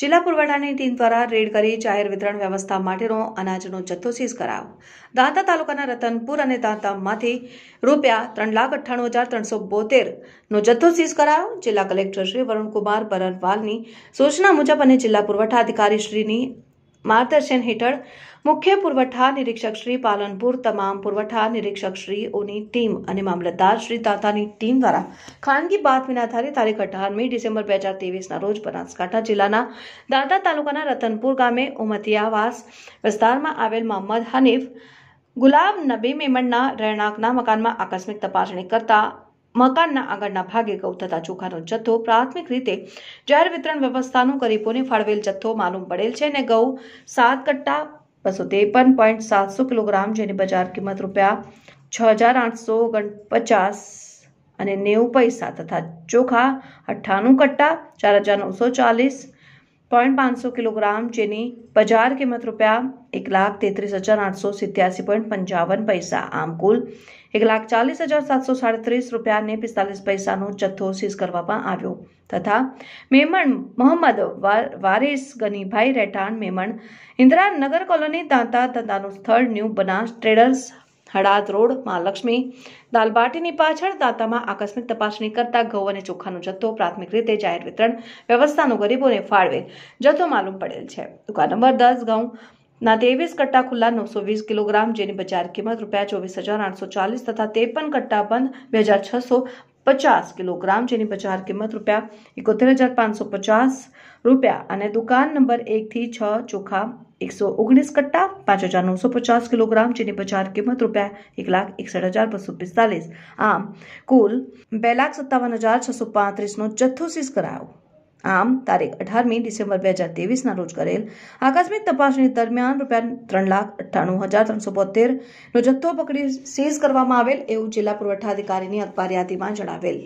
જિલ્લા પુરવઠાની ટીમ દ્વારા રેડ કરી જાહેર વિતરણ વ્યવસ્થા માટેનો અનાજનો જથ્થો સીઝ કરાયો દાંતા તાલુકાના રતનપુર અને દાંતામાંથી રૂપિયા ત્રણ લાખ અઠ્ઠાણું હજાર ત્રણસો બોતેરનો જથ્થો સીઝ કરાયો જિલ્લા કલેક્ટર શ્રી વરુણકુમાર બરનવાલની સૂચના મુજબ અને જિલ્લા પુરવઠા અધિકારી શ્રીની માર્ગદર્શન હેઠળ મુખ્ય પુરવઠા નિરીક્ષક શ્રી પાલનપુર તમામ પુરવઠા નિરીક્ષક શ્રીઓની ટીમ અને મામલતદાર શ્રી તાતાની ટીમ દ્વારા ખાનગી બાતમીના આધારે તારીખ અઢારમી ડિસેમ્બર બે હજાર ના રોજ બનાસકાંઠા જિલ્લાના દાંતા તાલુકાના રતનપુર ગામે ઉમતિયાવાસ વિસ્તારમાં આવેલ મોહમ્મદ હનીફ ગુલાબ નબી મેમણના રહેણાંકના મકાનમાં આકસ્મિક તપાસણી કરતા મકાનના આગળના ભાગે ઘઉં તથા ચોખાનો જથ્થો પ્રાથમિક રીતે જાહેર વિતરણ વ્યવસ્થાનું ગરીબોને ફાળવેલ જથ્થો માલુમ પડેલ છે અને ઘઉં સાત કટ્ટા બસો ત્રેપન પોઈન્ટ સાતસો કિલોગ્રામ જેની બજાર કિંમત રૂપિયા છ હજાર આઠસો પચાસ અને નેવું પૈસા તથા ચોખા અઠ્ઠાણું કટ્ટા ચાર હજાર નવસો ચાલીસ પોઈન્ટ પાંચસો કિલોગ્રામ જેની બજાર કિંમત રૂપિયા એક લાખ તેત્રીસ હજાર આઠસો સિત્યાસી પોઈન્ટ પંચાવન પૈસા આમ કુલ એક લાખ ચાલીસ હજાર સાતસો સાડત્રીસ રૂપિયાને પિસ્તાલીસ પૈસાનો જથ્થો સીઝ કરવામાં આવ્યો તથા મેમણ મોહમ્મદ વારિસ ગનીભાઈ રહેઠાણ મેમણ ઇન્દિરાનગર કોલોની દાંતા ધંધાનું સ્થળ new Banas traders Hadad road Mahalaxmi Laxmi દાલબાટીની પાછળ દાંતામાં આકસ્મિક તપાસણી કરતા ઘઉં અને ચોખાનો જથ્થો પ્રાથમિક રીતે જાહેર વિતરણ વ્યવસ્થાનો ગરીબોને ફાળવે જથ્થો માલુમ પડેલ છે દુકાન નંબર દસ ઘઉં ના ત્રેવીસ કટ્ટા ખુલ્લા નવસો વીસ કિલોગ્રામ જેની બજાર કિંમત રૂપિયા ચોવીસ હજાર આઠસો ચાલીસ તથા ત્રેપન કટ્ટા બંધ બે હજાર છસો પચાસ કિલોગ્રામ જેની બજાર કિંમત રૂપિયા એકોતેર હજાર પાંચસો પચાસ રૂપિયા અને દુકાન નંબર એકથી છ ચોખા એકસો ઓગણીસ કટ્ટા પાંચ હજાર નવસો પચાસ કિલોગ્રામ જેની બજાર કિંમત રૂપિયા એક લાખ એકસઠ હજાર બસો પિસ્તાલીસ આમ કુલ બે લાખ સત્તાવન હજાર છસો પાંત્રીસનો જથ્થો સીઝ કરાયો આમ તારીખ અઢારમી ડિસેમ્બર બે હજાર તેવીસના રોજ કરેલ આકસ્મિક તપાસણી દરમિયાન રૂપિયા ત્રણ લાખ અઠ્ઠાણું હજાર ત્રણસો બોતેરનો જથ્થો પકડી સીઝ કરવામાં આવેલ એવું જિલ્લા પુરવઠા અધિકારીની અખબાર યાદીમાં જણાવેલ